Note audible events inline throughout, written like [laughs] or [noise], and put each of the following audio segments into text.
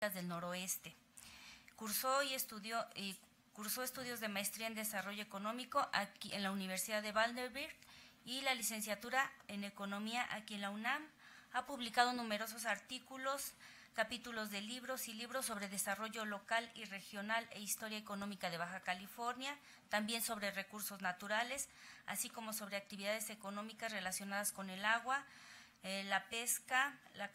del noroeste. Cursó y estudió cursó estudios de maestría en desarrollo económico aquí en la Universidad de Vanderbilt y la licenciatura en economía aquí en la UNAM. Ha publicado numerosos artículos, capítulos de libros y libros sobre desarrollo local y regional e historia económica de Baja California, también sobre recursos naturales, así como sobre actividades económicas relacionadas con el agua, eh, la pesca, la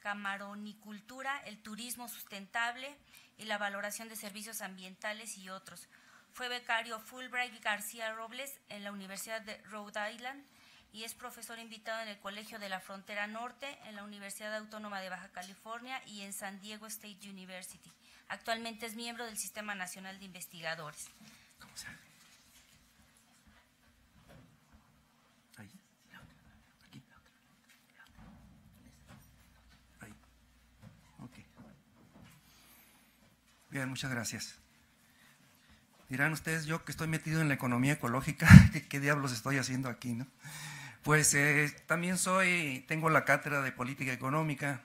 camaronicultura, el turismo sustentable y la valoración de servicios ambientales y otros. Fue becario Fulbright García Robles en la Universidad de Rhode Island y es profesor invitado en el Colegio de la Frontera Norte, en la Universidad Autónoma de Baja California y en San Diego State University. Actualmente es miembro del Sistema Nacional de Investigadores. Bien, muchas gracias. Dirán ustedes, yo que estoy metido en la economía ecológica, [laughs] ¿qué, diablos estoy haciendo aquí? ¿no? Pues eh, también soy, tengo la cátedra de política económica,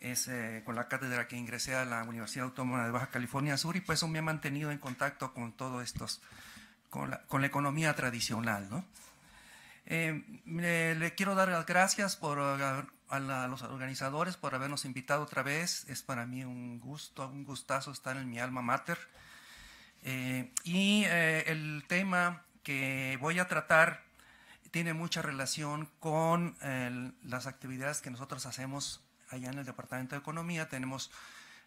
es eh, con la cátedra que ingresé a la Universidad Autónoma de Baja California Sur y pues eso me ha mantenido en contacto con todos estos, con la, con la economía tradicional. ¿no? Eh, le, le, quiero dar las gracias por ah, a, los organizadores por habernos invitado otra vez. Es para mí un gusto, un gustazo estar en mi alma mater. Eh, y eh, el tema que voy a tratar tiene mucha relación con las actividades que nosotros hacemos allá en el Departamento de Economía. Tenemos,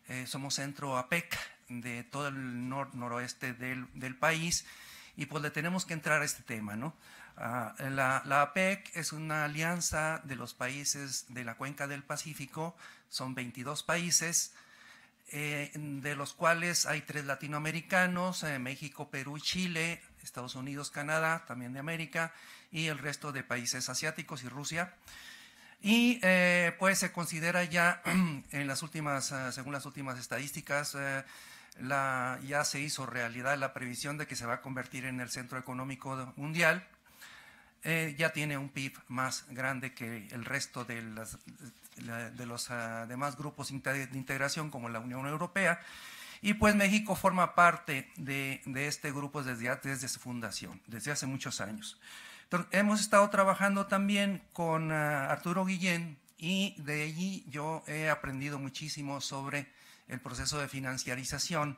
eh, somos centro APEC de todo el noroeste del, del país y pues le tenemos que entrar a este tema, ¿no? Ah, la, APEC es una alianza de los países de la cuenca del Pacífico, son 22 países, eh, de los cuales hay tres latinoamericanos, eh, México, Perú, Chile, Estados Unidos, Canadá, también de América, y el resto de países asiáticos y Rusia. Y eh, pues se considera ya, [clears throat] en las últimas, según las últimas estadísticas, ya se hizo realidad la previsión de que se va a convertir en el centro económico mundial eh, ya tiene un PIB más grande que el resto de, las, de los ah, demás grupos de integración como la Unión Europea. Y pues México forma parte de, este grupo desde, desde su fundación, desde hace muchos años. hemos estado trabajando también con ah, Arturo Guillén y de allí yo he aprendido muchísimo sobre el proceso de financiarización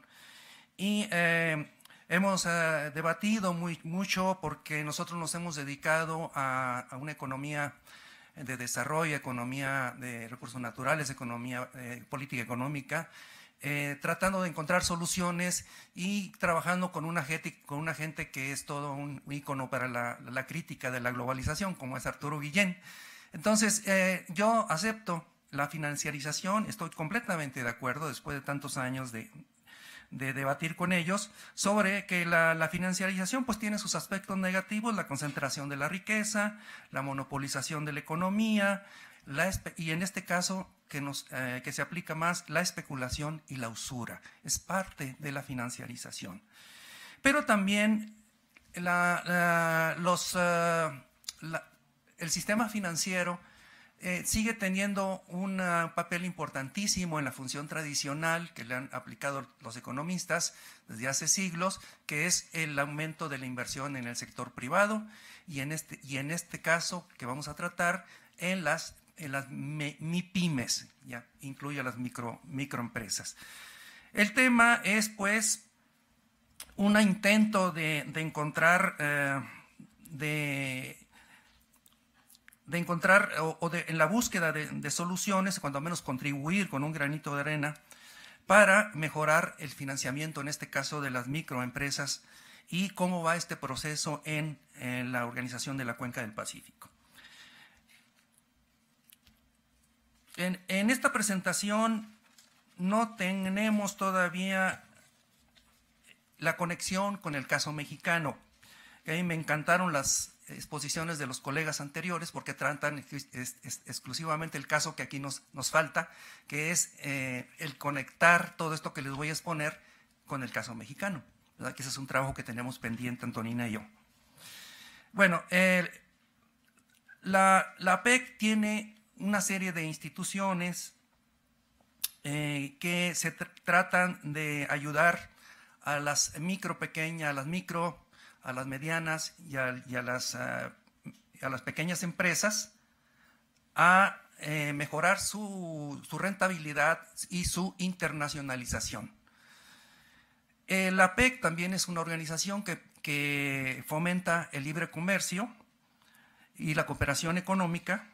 y eh, Hemos eh, debatido mucho porque nosotros nos hemos dedicado a, una economía de desarrollo, economía de recursos naturales, economía eh, política económica, eh, tratando de encontrar soluciones y trabajando con una gente, con una gente que es todo un ícono para la, crítica de la globalización, como es Arturo Guillén. Entonces, yo acepto la financiarización, estoy completamente de acuerdo después de tantos años de, de debatir con ellos sobre que la, financiarización pues tiene sus aspectos negativos, la concentración de la riqueza, la monopolización de la economía, la y en este caso que, nos, eh, que se aplica más la especulación y la usura. Es parte de la financiarización. Pero también la, los, eh, el sistema financiero eh, sigue teniendo un ah, papel importantísimo en la función tradicional que le han aplicado los economistas desde hace siglos, que es el aumento de la inversión en el sector privado y en este, y en este caso que vamos a tratar en las, en las MIPIMES, ya incluye a las micro, microempresas. El tema es pues un intento de, encontrar, eh, de de encontrar o, en la búsqueda de, soluciones, cuando menos contribuir con un granito de arena para mejorar el financiamiento, en este caso de las microempresas, y cómo va este proceso en, la organización de la Cuenca del Pacífico. En, esta presentación no tenemos todavía la conexión con el caso mexicano. A me encantaron las, exposiciones de los colegas anteriores porque tratan exclusivamente el caso que aquí nos, nos falta, que es eh, el conectar todo esto que les voy a exponer con el caso mexicano. Que ese es un trabajo que tenemos pendiente Antonina y yo. Bueno, la, la, PEC tiene una serie de instituciones eh, que se tratan de ayudar a las micro pequeñas, a las micro a las medianas y a, las, ah, las, pequeñas empresas a eh, mejorar su, rentabilidad y su internacionalización. Eh, la APEC también es una organización que, fomenta el libre comercio y la cooperación económica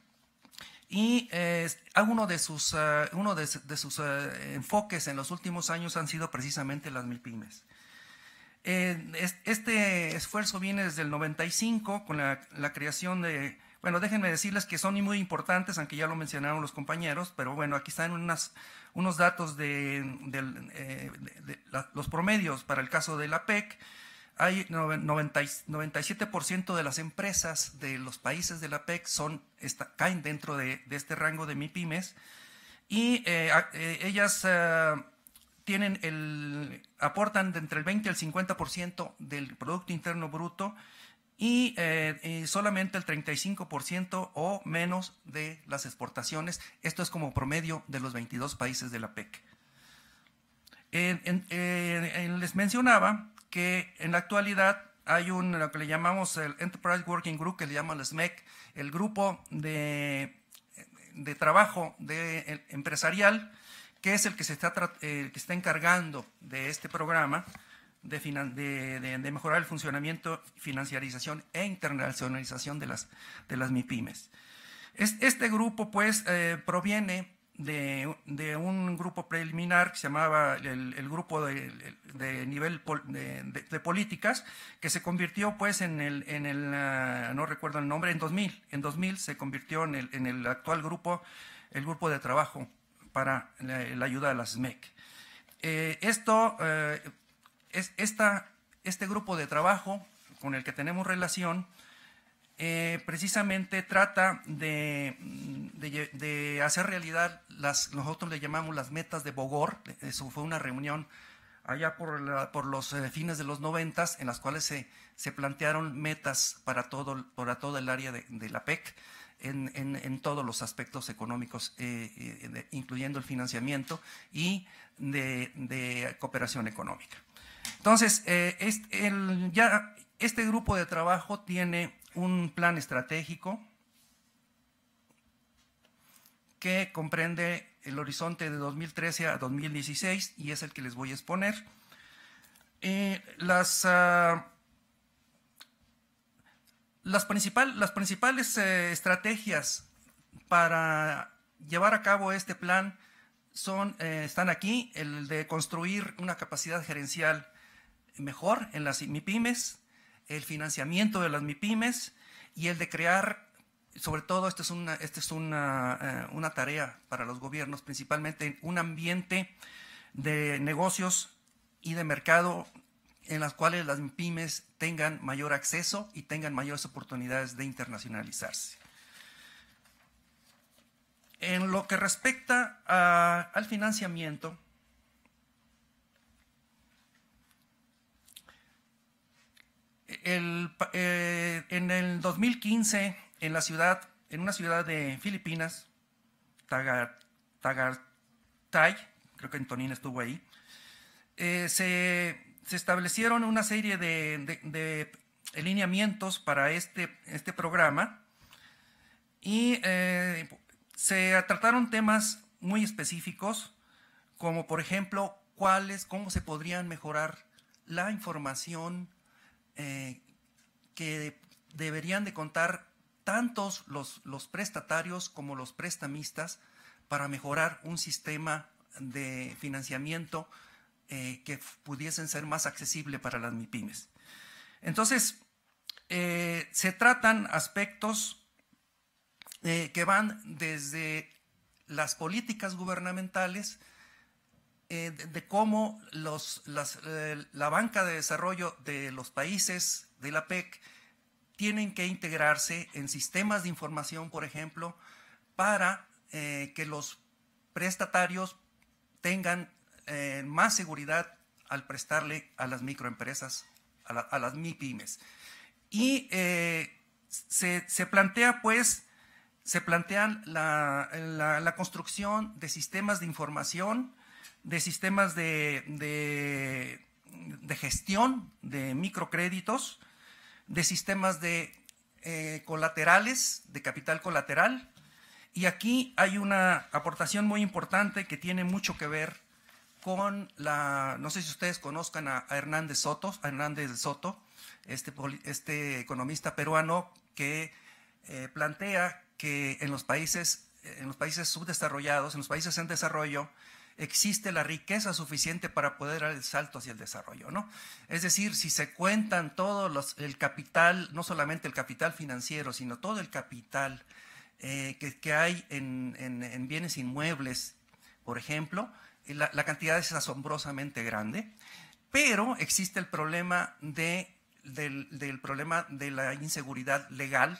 y eh, ah, uno de sus, uno de, sus ah, enfoques en los últimos años han sido precisamente las pymes eh, este esfuerzo viene desde el 95 con la, creación de bueno, déjenme decirles que son muy importantes, aunque ya lo mencionaron los compañeros, pero bueno, aquí están unas, unos datos de, eh, los promedios para el caso de la PEC. Hay 97% de las empresas de los países de la PEC son, caen dentro de, este rango de MIPIMES y eh, ellas tienen el, aportan entre el 20 y el 50% del Producto Interno Bruto y, eh, solamente el 35% o menos de las exportaciones. Esto es como promedio de los 22 países de la PEC. les mencionaba que en la actualidad hay un, lo que le llamamos el Enterprise Working Group, que le llaman el SMEC, el grupo de, de trabajo de, eh, empresarial, que es el que se está, el que está encargando de este programa de, de, mejorar el funcionamiento, financiarización e internacionalización de las, de las MIPIMES. este grupo, pues, eh, proviene de, de, un grupo preliminar que se llamaba el, grupo de, de nivel de, políticas, que se convirtió pues en el, en el ah, no recuerdo el nombre, en 2000, en 2000 se convirtió en el, en el actual grupo, el grupo de trabajo para la, ayuda de las mec eh, esto, eh, es, esta, este grupo de trabajo con el que tenemos relación, eh, precisamente trata de, de, hacer realidad las, nosotros le llamamos las metas de Bogor. Eso fue una reunión allá por, por los fines de los noventas, en las cuales se, se plantearon metas para todo, para todo el área de, de la PEC en, todos los aspectos económicos, eh, eh, incluyendo el financiamiento y de, cooperación económica. Entonces, este, ya, este grupo de trabajo tiene un plan estratégico que comprende el horizonte de 2013 a 2016 y es el que les voy a exponer. las, ah, las, las principales eh, estrategias para llevar a cabo este plan son, eh, están aquí, el de construir una capacidad gerencial mejor en las MIPIMES, el financiamiento de las MIPIMES y el de crear, sobre todo, esta es una, es una, eh, una tarea para los gobiernos, principalmente un ambiente de negocios y de mercado en las cuales las pymes tengan mayor acceso y tengan mayores oportunidades de internacionalizarse. En lo que respecta al financiamiento, eh, en el 2015, en la ciudad, en una ciudad de Filipinas, Tagartay, creo que Antonina estuvo ahí, eh, se se establecieron una serie de, de, lineamientos para este, este programa y eh, se trataron temas muy específicos, como por ejemplo, cuáles, cómo se podrían mejorar la información eh, que deberían de contar tantos los, los, prestatarios como los prestamistas para mejorar un sistema de financiamiento eh, que pudiesen ser más accesibles para las MIPIMES. Entonces, eh, se tratan aspectos eh, que van desde las políticas gubernamentales, de, cómo la banca de desarrollo de los países de la PEC tienen que integrarse en sistemas de información, por ejemplo, para que los prestatarios tengan eh, más seguridad al prestarle a las microempresas, a, las mipymes, Y eh, se, plantea, pues, se plantean la, construcción de sistemas de información, de sistemas de, gestión de microcréditos, de sistemas de eh, colaterales, de capital colateral. Y aquí hay una aportación muy importante que tiene mucho que ver con la, no sé si ustedes conozcan a, Hernández Soto, Hernández Soto, este, este economista peruano que eh, plantea que en los países, en los países subdesarrollados, en los países en desarrollo, existe la riqueza suficiente para poder dar el salto hacia el desarrollo, ¿no? Es decir, si se cuentan todos el capital, no solamente el capital financiero, sino todo el capital eh, que, hay en, en, bienes inmuebles, por ejemplo, la, cantidad es asombrosamente grande, pero existe el problema de, del, problema de la inseguridad legal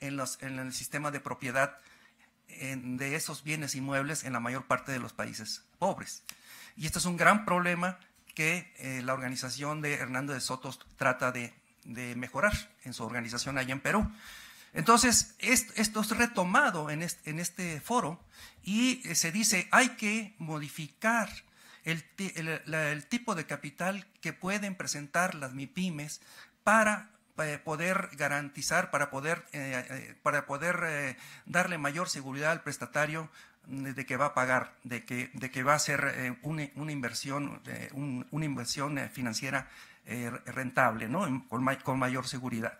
en, el sistema de propiedad de esos bienes inmuebles en la mayor parte de los países pobres. Y este es un gran problema que eh, la organización de Hernando de Sotos trata de mejorar en su organización allá en Perú. Entonces, esto es retomado en este, foro y eh, se dice, hay que modificar el, tipo de capital que pueden presentar las MIPIMES para eh, poder garantizar, para poder, eh, para poder darle mayor seguridad al prestatario mm, de que va a pagar, de que, va a ser una, inversión, una inversión financiera rentable, ¿no? con mayor seguridad.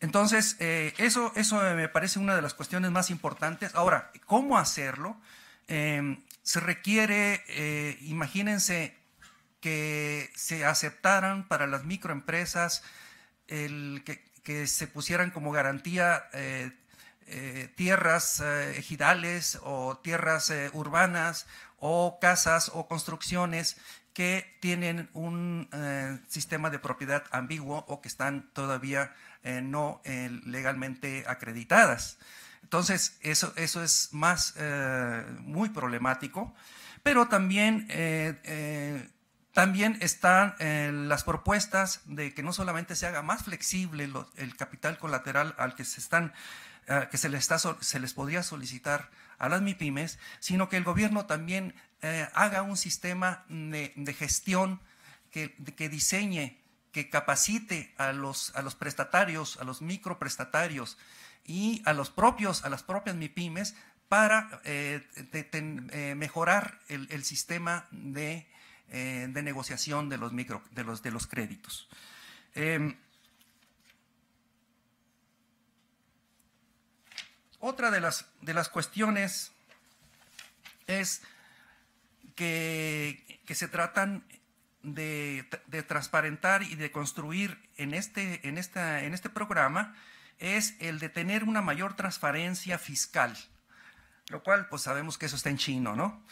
Entonces, eh, eso, eso eh, me parece una de las cuestiones más importantes. Ahora, ¿cómo hacerlo? Em, se requiere, eh, imagínense, que se aceptaran para las microempresas que, que se pusieran como garantía tierras ejidales o tierras urbanas o casas o construcciones que tienen un sistema de propiedad ambiguo o que están todavía eh, no eh, legalmente acreditadas. Entonces, eso, eso es más eh, muy problemático, pero también, también están las propuestas de que no solamente se haga más flexible el capital colateral al que se están que se les, está, se les podría solicitar a las MIPIMES, sino que el gobierno también haga un sistema de, gestión que, que diseñe capacite a los, a los prestatarios, a los microprestatarios y a los propios, a las propias MIPIMES para eh, eh, mejorar el, sistema eh, de, negociación de los, micro, de los, de los créditos. Em, otra de las, de las cuestiones es que, que se tratan de, transparentar y de construir en este, en, esta, este programa es el de tener una mayor transparencia fiscal, lo cual pues sabemos que eso está en chino, ¿no?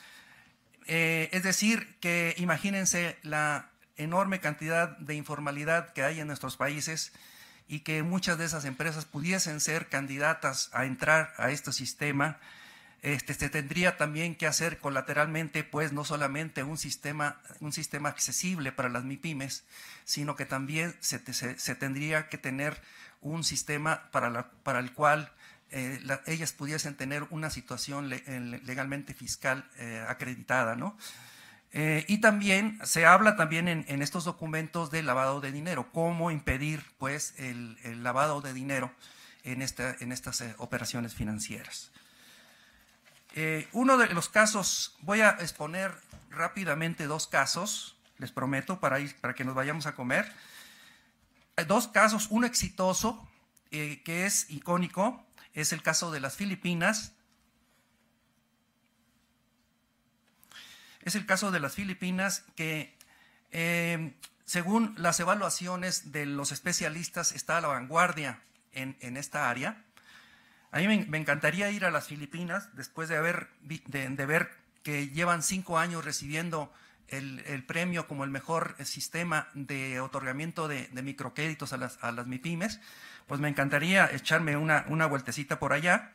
Eh, es decir, que imagínense la enorme cantidad de informalidad que hay en nuestros países y que muchas de esas empresas pudiesen ser candidatas a entrar a este sistema este, se tendría también que hacer colateralmente, pues no solamente un sistema, un sistema accesible para las MIPIMES, sino que también se, tendría que tener un sistema para, el cual eh, ellas pudiesen tener una situación eh, legalmente fiscal eh, acreditada, ¿no? y también se habla también en, estos documentos de lavado de dinero, cómo impedir pues el, lavado de dinero en estas operaciones financieras. Eh, uno de los casos, voy a exponer rápidamente dos casos, les prometo, para, ir, para que nos vayamos a comer. Eh, dos casos, uno exitoso, eh, que es icónico, es el caso de las Filipinas. Es el caso de las Filipinas que, em, según las evaluaciones de los especialistas, está a la vanguardia en, en esta área a mí me, encantaría ir a las Filipinas después de, haber, de, ver que llevan cinco años recibiendo el, el, premio como el mejor eh, sistema de otorgamiento de, de microcréditos a las, a las MIPIMES. Pues me encantaría echarme una, vueltecita por allá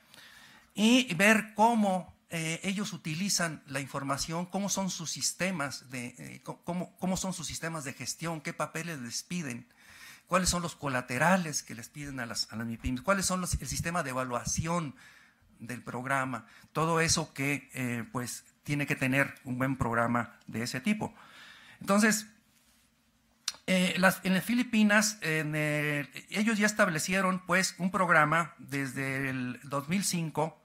y ver cómo eh, ellos utilizan la información, cómo son sus sistemas de, eh, cómo, cómo son sus sistemas de gestión, qué papeles les piden cuáles son los colaterales que les piden a las, MIPIMES, cuáles son el sistema de evaluación del programa, todo eso que eh, pues tiene que tener un buen programa de ese tipo. Entonces, eh, en las Filipinas, ellos ya establecieron pues un programa desde el 2005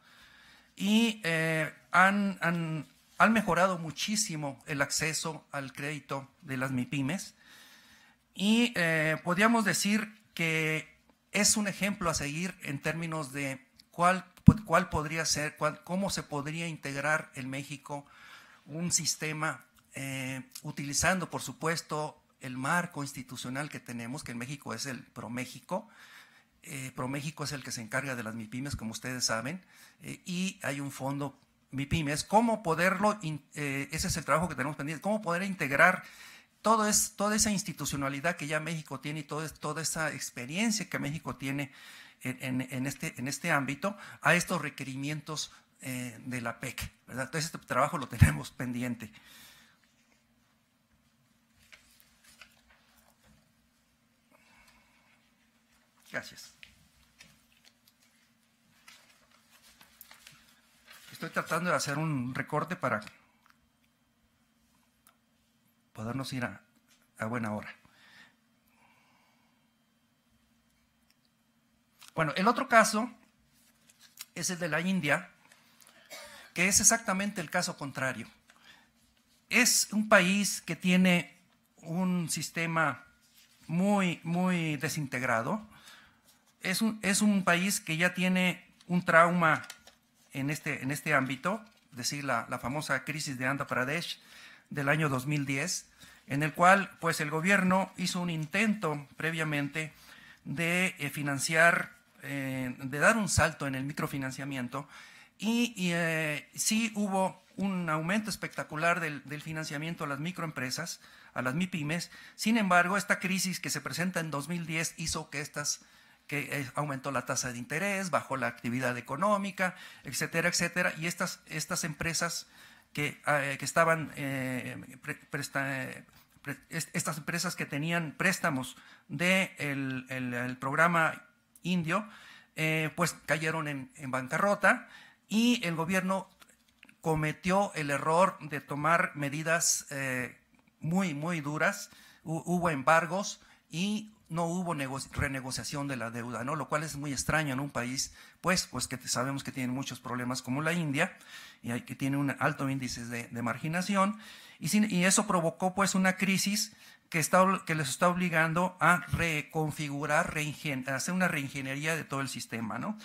y eh, han, han, mejorado muchísimo el acceso al crédito de las MIPIMES. Y eh, podríamos decir que es un ejemplo a seguir en términos de cuál, cuál podría ser, cuál, cómo se podría integrar en México un sistema eh, utilizando, por supuesto, el marco institucional que tenemos, que en México es el ProMéxico. Eh, ProMéxico es el que se encarga de las MIPIMES, como ustedes saben, y hay un fondo MIPIMES. ¿Cómo poderlo, ese es el trabajo que tenemos pendiente, cómo poder integrar es, toda esa institucionalidad que ya México tiene y toda esa experiencia que México tiene en, este, en este ámbito a estos requerimientos eh, de la PEC. Entonces, este trabajo lo tenemos pendiente. Gracias. Estoy tratando de hacer un recorte para podernos ir a, buena hora. Bueno, el otro caso es el de la India, que es exactamente el caso contrario. Es un país que tiene un sistema muy, muy desintegrado. Es un, es un país que ya tiene un trauma en este, en este ámbito, es decir, la, la famosa crisis de Andhra Pradesh, del año 2010, en el cual pues el gobierno hizo un intento previamente de eh, financiar, eh, de dar un salto en el microfinanciamiento y, eh, sí hubo un aumento espectacular del, financiamiento a las microempresas, a las MIPIMES. Sin embargo, esta crisis que se presenta en 2010 hizo que estas que aumentó la tasa de interés, bajó la actividad económica, etcétera, etcétera, y estas, estas empresas Ah, eh, que, estaban eh, eh, estas empresas que tenían préstamos del de el, programa indio, pues cayeron en, bancarrota y el gobierno cometió el error de tomar medidas muy, muy duras. hubo embargos y no hubo renegociación de la deuda, ¿no? Lo cual es muy extraño en un país, pues, pues que sabemos que tiene muchos problemas como la India y hay, que tiene un alto índice de, marginación, y, y, eso provocó pues una crisis que, está, que les está obligando a reconfigurar, hacer una reingeniería de todo el sistema, ¿no?